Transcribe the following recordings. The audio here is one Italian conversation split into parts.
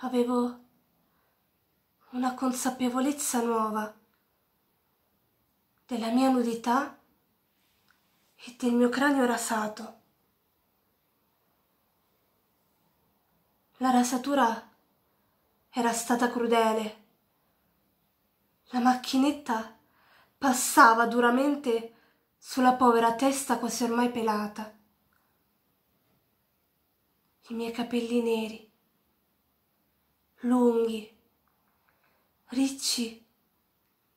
avevo una consapevolezza nuova della mia nudità e del mio cranio rasato. La rasatura era stata crudele. La macchinetta passava duramente sulla povera testa quasi ormai pelata. I miei capelli neri lunghi, ricci,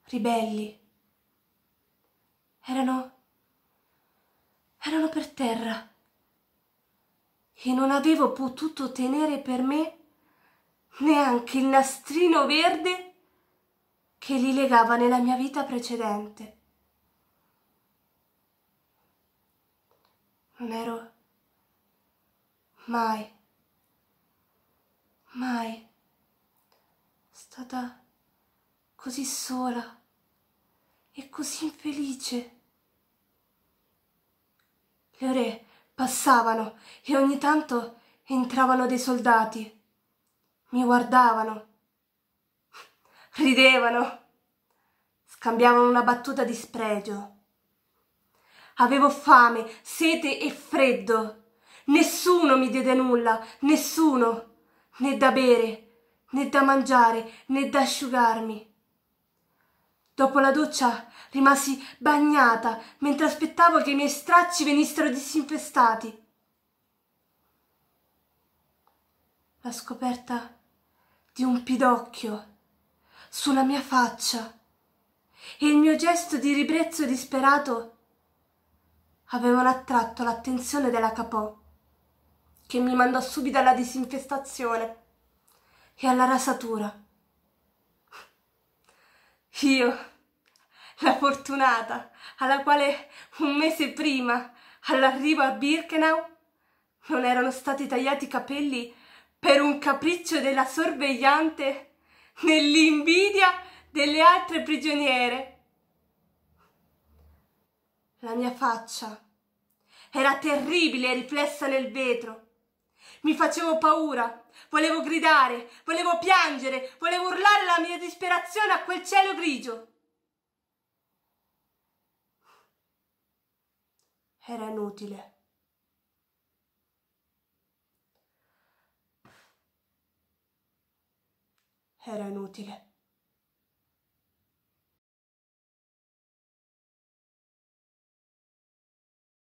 ribelli. Erano... erano per terra e non avevo potuto tenere per me neanche il nastrino verde che li legava nella mia vita precedente. Non ero mai, mai stata così sola e così infelice. Le ore passavano e ogni tanto entravano dei soldati. Mi guardavano, ridevano, scambiavano una battuta di spregio. Avevo fame, sete e freddo. Nessuno mi diede nulla, nessuno, né da bere, né da mangiare né da asciugarmi. Dopo la doccia rimasi bagnata mentre aspettavo che i miei stracci venissero disinfestati. La scoperta di un pidocchio sulla mia faccia e il mio gesto di ribrezzo disperato avevano attratto l'attenzione della capò, che mi mandò subito alla disinfestazione e alla rasatura. Io, la fortunata, alla quale un mese prima, all'arrivo a Birkenau, non erano stati tagliati i capelli per un capriccio della sorvegliante nell'invidia delle altre prigioniere. La mia faccia era terribile riflessa nel vetro mi facevo paura, volevo gridare, volevo piangere, volevo urlare la mia disperazione a quel cielo grigio. Era inutile. Era inutile.